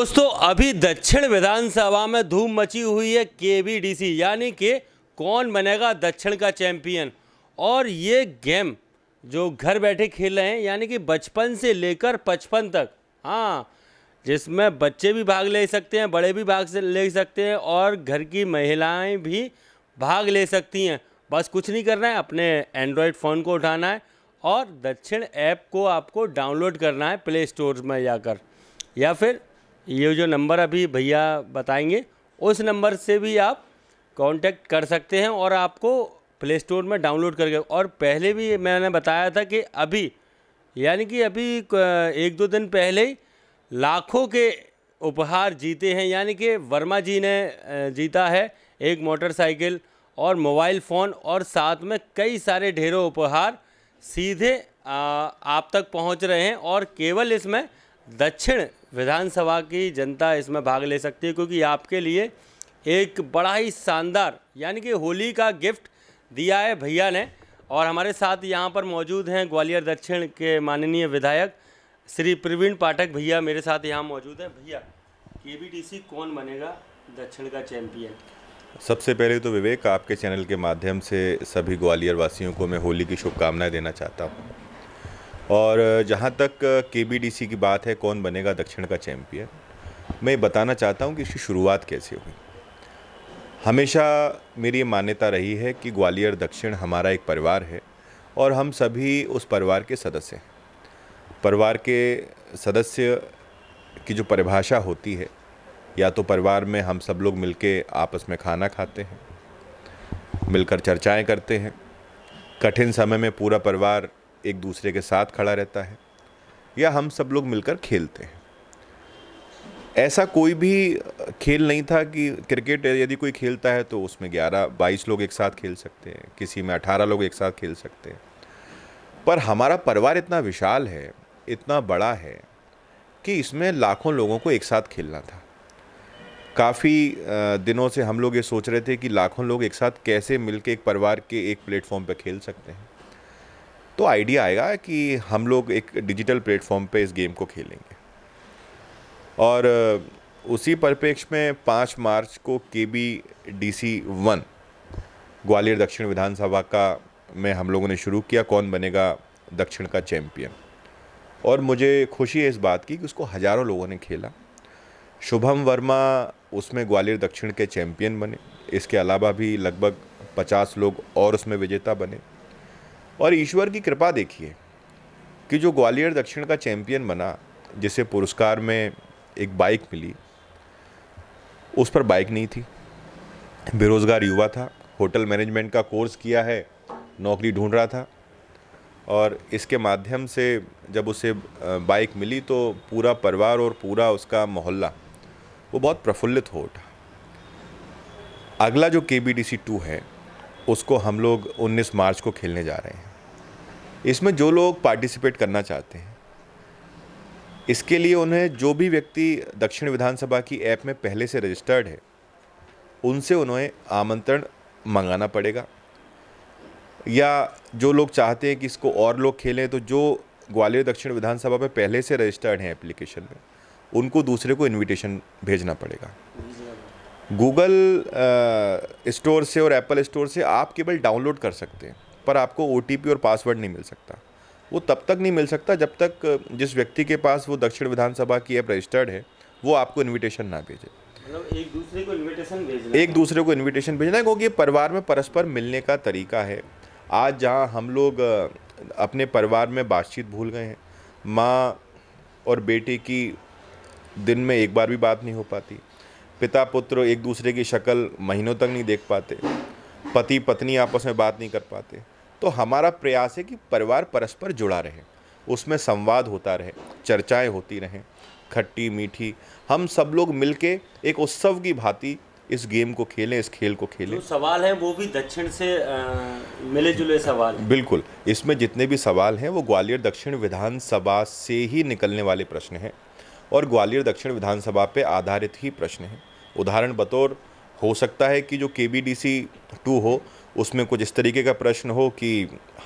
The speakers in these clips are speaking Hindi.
दोस्तों अभी दक्षिण विधानसभा में धूम मची हुई है केबीडीसी यानी कि कौन बनेगा दक्षिण का चैंपियन और ये गेम जो घर बैठे खेल रहे हैं यानी कि बचपन से लेकर पचपन तक हाँ जिसमें बच्चे भी भाग ले सकते हैं बड़े भी भाग ले सकते हैं और घर की महिलाएं भी भाग ले सकती हैं बस कुछ नहीं करना है अपने एंड्रॉयड फ़ोन को उठाना है और दक्षिण ऐप को आपको डाउनलोड करना है प्ले स्टोर में जाकर या फिर ये जो नंबर अभी भैया बताएंगे उस नंबर से भी आप कांटेक्ट कर सकते हैं और आपको प्ले स्टोर में डाउनलोड करके और पहले भी मैंने बताया था कि अभी यानी कि अभी एक दो दिन पहले लाखों के उपहार जीते हैं यानी कि वर्मा जी ने जीता है एक मोटरसाइकिल और मोबाइल फ़ोन और साथ में कई सारे ढेरों उपहार सीधे आप तक पहुंच रहे हैं और केवल इसमें दक्षिण विधानसभा की जनता इसमें भाग ले सकती है क्योंकि आपके लिए एक बड़ा ही शानदार यानी कि होली का गिफ्ट दिया है भैया ने और हमारे साथ यहाँ पर मौजूद हैं ग्वालियर दक्षिण के माननीय विधायक श्री प्रवीण पाठक भैया मेरे साथ यहाँ मौजूद है भैया के कौन बनेगा दक्षिण का चैंपियन सबसे पहले तो विवेक आपके चैनल के माध्यम से सभी ग्वालियर वासियों को मैं होली की शुभकामनाएं देना चाहता हूँ और जहाँ तक के की बात है कौन बनेगा दक्षिण का चैम्पियन मैं बताना चाहता हूँ कि इसकी शुरुआत कैसे हुई हमेशा मेरी ये मान्यता रही है कि ग्वालियर दक्षिण हमारा एक परिवार है और हम सभी उस परिवार के सदस्य हैं परिवार के सदस्य की जो परिभाषा होती है या तो परिवार में हम सब लोग मिलके आपस में खाना खाते हैं मिलकर चर्चाएं करते हैं कठिन समय में पूरा परिवार एक दूसरे के साथ खड़ा रहता है या हम सब लोग मिलकर खेलते हैं ऐसा कोई भी खेल नहीं था कि क्रिकेट यदि कोई खेलता है तो उसमें 11 22 लोग एक साथ खेल सकते हैं किसी में 18 लोग एक साथ खेल सकते हैं पर हमारा परिवार इतना विशाल है इतना बड़ा है कि इसमें लाखों लोगों को एक साथ खेलना था काफ़ी दिनों से हम लोग ये सोच रहे थे कि लाखों लोग एक साथ कैसे मिलके एक परिवार के एक प्लेटफॉर्म पर खेल सकते हैं तो आइडिया आएगा कि हम लोग एक डिजिटल प्लेटफॉर्म पे इस गेम को खेलेंगे और उसी परिप्रेक्ष्य में पाँच मार्च को के B D C one Gwalior दक्षिण विधानसभा का में हम लोगों ने शुरू किया कौन बनेगा दक्षिण का चैम्पियन और मुझे खुशी है इस बात की कि उसको हज़ारों लोगों ने खेला शुभम वर्मा उसमें ग्वालियर दक्षिण के चैम्पियन बने इसके अलावा भी लगभग पचास लोग और उसमें विजेता बने और ईश्वर की कृपा देखिए कि जो ग्वालियर दक्षिण का चैंपियन बना जिसे पुरस्कार में एक बाइक मिली उस पर बाइक नहीं थी बेरोज़गार युवा था होटल मैनेजमेंट का कोर्स किया है नौकरी ढूंढ रहा था और इसके माध्यम से जब उसे बाइक मिली तो पूरा परिवार और पूरा उसका मोहल्ला वो बहुत प्रफुल्लित हो उठा अगला जो के बी डी सी टू है उसको हम लोग 19 मार्च को खेलने जा रहे हैं इसमें जो लोग पार्टिसिपेट करना चाहते हैं इसके लिए उन्हें जो भी व्यक्ति दक्षिण विधानसभा की ऐप में पहले से रजिस्टर्ड है उनसे उन्हें आमंत्रण मंगाना पड़ेगा या जो लोग चाहते हैं कि इसको और लोग खेलें तो जो ग्वालियर दक्षिण विधानसभा में पहले से रजिस्टर्ड हैं एप्लीकेशन में उनको दूसरे को इनविटेशन भेजना पड़ेगा गूगल स्टोर से और एप्पल स्टोर से आप केवल डाउनलोड कर सकते हैं पर आपको ओ और पासवर्ड नहीं मिल सकता वो तब तक नहीं मिल सकता जब तक जिस व्यक्ति के पास वो दक्षिण विधानसभा की ऐप रजिस्टर्ड है वो आपको इन्विटेशन ना भेजे मतलब एक दूसरे को भेजना एक दूसरे को इन्विटेशन भेजना है क्योंकि ये परिवार में परस्पर मिलने का तरीका है आज जहाँ हम लोग अपने परिवार में बातचीत भूल गए हैं माँ और बेटे की दिन में एक बार भी बात नहीं हो पाती पिता पुत्र एक दूसरे की शक्ल महीनों तक नहीं देख पाते पति पत्नी आपस में बात नहीं कर पाते तो हमारा प्रयास है कि परिवार परस्पर जुड़ा रहे उसमें संवाद होता रहे चर्चाएं होती रहें खट्टी मीठी हम सब लोग मिलके एक उत्सव की भांति इस गेम को खेलें इस खेल को खेलें जो सवाल हैं वो भी दक्षिण से मिले जुले सवाल हैं बिल्कुल इसमें जितने भी सवाल हैं वो ग्वालियर दक्षिण विधानसभा से ही निकलने वाले प्रश्न हैं और ग्वालियर दक्षिण विधानसभा पे आधारित ही प्रश्न हैं उदाहरण बतौर हो सकता है कि जो के बी डी सी टू हो उसमें कुछ इस तरीके का प्रश्न हो कि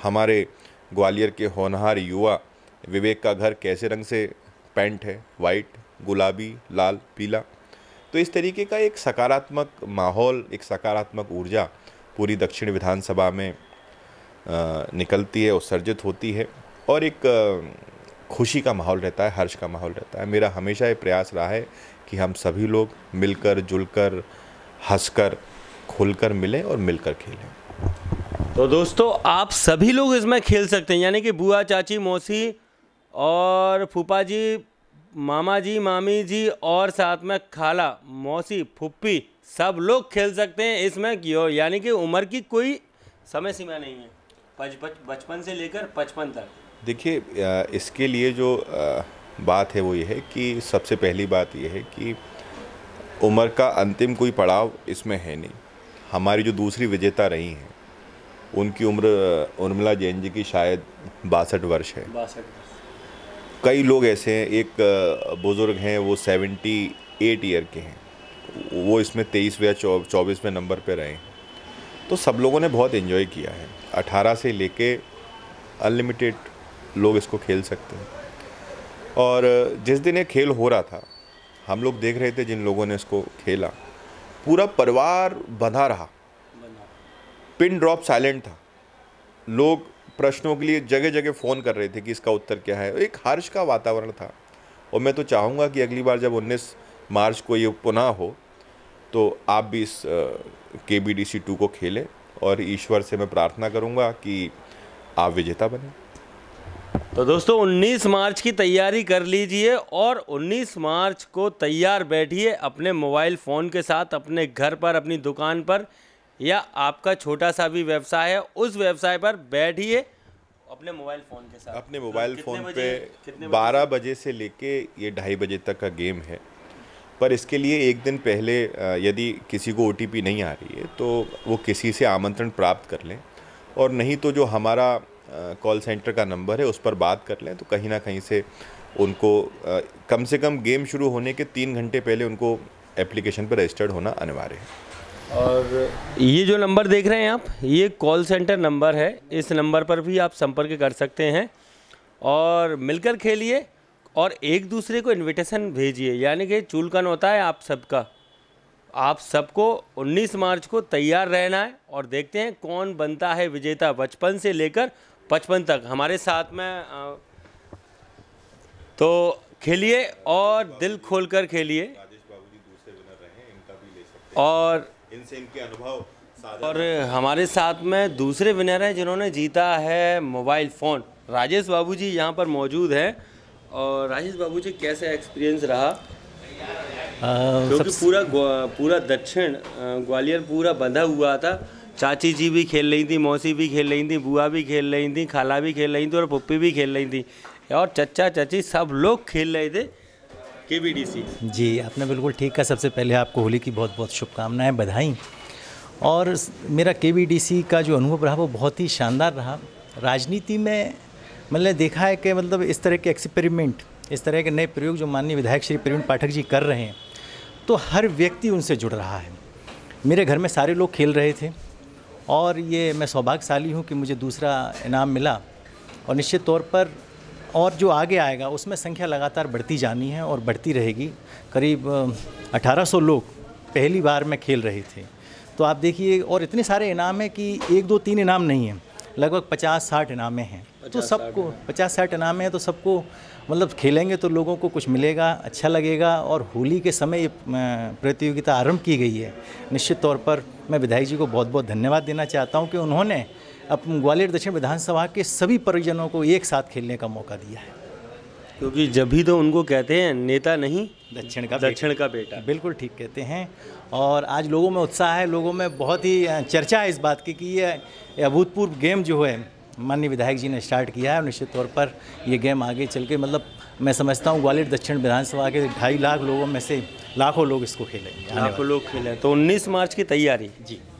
हमारे ग्वालियर के होनहार युवा विवेक का घर कैसे रंग से पेंट है वाइट गुलाबी लाल पीला तो इस तरीके का एक सकारात्मक माहौल एक सकारात्मक ऊर्जा पूरी दक्षिण विधानसभा में निकलती है उत्सर्जित होती है और एक खुशी का माहौल रहता है हर्ष का माहौल रहता है मेरा हमेशा ये प्रयास रहा है कि हम सभी लोग मिलकर जुलकर हंसकर खुलकर मिलें और मिलकर खेलें तो दोस्तों आप सभी लोग इसमें खेल सकते हैं यानी कि बुआ चाची मौसी और फूफा जी मामा जी मामी जी और साथ में खाला मौसी फुप्पी सब लोग खेल सकते हैं इसमें यानी कि उम्र की कोई समय सीमा नहीं है बचपन से लेकर पचपन तक देखिए इसके लिए जो बात है वो ये है कि सबसे पहली बात ये है कि उम्र का अंतिम कोई पड़ाव इसमें है नहीं हमारी जो दूसरी विजेता रही हैं उनकी उम्र उर्मिला जैन जी की शायद बासठ वर्ष है कई लोग ऐसे हैं एक बुज़ुर्ग हैं वो सेवेंटी एट ईयर के हैं वो इसमें तेईसवें या चौबीसवें नंबर पे रहे हैं तो सब लोगों ने बहुत इन्जॉय किया है अठारह से लेके अनलिमिटेड लोग इसको खेल सकते हैं और जिस दिन ये खेल हो रहा था हम लोग देख रहे थे जिन लोगों ने इसको खेला पूरा परिवार बंधा रहा पिन ड्रॉप साइलेंट था लोग प्रश्नों के लिए जगह जगह फ़ोन कर रहे थे कि इसका उत्तर क्या है एक हर्ष का वातावरण था और मैं तो चाहूँगा कि अगली बार जब 19 मार्च को ये पुनः हो तो आप भी इस के बी डी सी टू को खेलें और ईश्वर से मैं प्रार्थना करूँगा कि आप विजेता बने तो दोस्तों 19 मार्च की तैयारी कर लीजिए और 19 मार्च को तैयार बैठिए अपने मोबाइल फ़ोन के साथ अपने घर पर अपनी दुकान पर या आपका छोटा सा भी व्यवसाय है उस व्यवसाय पर बैठिए अपने मोबाइल फ़ोन के साथ अपने मोबाइल तो फ़ोन पे बारह बजे से लेके ये ढाई बजे तक का गेम है पर इसके लिए एक दिन पहले यदि किसी को ओ नहीं आ रही है तो वो किसी से आमंत्रण प्राप्त कर लें और नहीं तो जो हमारा कॉल सेंटर का नंबर है उस पर बात कर लें तो कहीं ना कहीं से उनको कम से कम गेम शुरू होने के तीन घंटे पहले उनको एप्लीकेशन पर रजिस्टर्ड होना अनिवार्य है और ये जो नंबर देख रहे हैं आप ये कॉल सेंटर नंबर है इस नंबर पर भी आप संपर्क कर सकते हैं और मिलकर खेलिए और एक दूसरे को इनविटेशन भेजिए यानी कि चूलकन होता है आप सबका आप सबको 19 मार्च को तैयार रहना है और देखते हैं कौन बनता है विजेता बचपन से लेकर पचपन तक हमारे साथ में तो खेलिए और दिल खोलकर खेलिए और इनसे इनके अनुभव और हमारे साथ में दूसरे विनर हैं जिन्होंने जीता है मोबाइल फ़ोन राजेश बाबू जी यहाँ पर मौजूद हैं और राजेश बाबू जी कैसा एक्सपीरियंस रहा क्योंकि सबस... पूरा पूरा दक्षिण ग्वालियर पूरा बंधा हुआ था चाची जी भी खेल रही थी मौसी भी खेल रही थी बुआ भी खेल रही थी खाला भी खेल रही थी और पप्पी भी खेल रही थी और चचा चाची सब लोग खेल रहे थे के जी आपने बिल्कुल ठीक कहा सबसे पहले आपको होली की बहुत बहुत शुभकामनाएं बधाई और मेरा के का जो अनुभव रहा वो बहुत ही शानदार रहा राजनीति में मैंने देखा है कि मतलब इस तरह के एक्सपेरिमेंट इस तरह के नए प्रयोग जो माननीय विधायक श्री प्रवीण पाठक जी कर रहे हैं तो हर व्यक्ति उनसे जुड़ रहा है मेरे घर में सारे लोग खेल रहे थे और ये मैं सौभाग्यशाली हूँ कि मुझे दूसरा इनाम मिला और निश्चित तौर पर और जो आगे आएगा उसमें संख्या लगातार बढ़ती जानी है और बढ़ती रहेगी करीब 1800 लोग पहली बार में खेल रहे थे तो आप देखिए और इतने सारे इनाम हैं कि एक दो तीन इनाम नहीं हैं लगभग पचास साठ इनामें हैं तो सबको पचास साठ इनाम हैं तो सबको मतलब खेलेंगे तो लोगों को कुछ मिलेगा अच्छा लगेगा और होली के समय ये प्रतियोगिता आरंभ की गई है निश्चित तौर पर मैं विधायक जी को बहुत बहुत धन्यवाद देना चाहता हूँ कि उन्होंने ग्वालियर दक्षिण विधानसभा के सभी परिजनों को एक साथ खेलने का मौका दिया है क्योंकि जब भी तो उनको कहते हैं नेता नहीं दक्षिण का दक्षिण का बेटा बिल्कुल ठीक कहते हैं और आज लोगों में उत्साह है लोगों में बहुत ही चर्चा है इस बात की कि ये अभूतपूर्व गेम जो है माननीय विधायक जी ने स्टार्ट किया है और निश्चित तौर पर ये गेम आगे चल के मतलब मैं समझता हूँ ग्वालियर दक्षिण विधानसभा के ढाई लाख लोगों में से लाखों लोग इसको खेलेंगे लाखों लोग खेलें तो उन्नीस मार्च की तैयारी जी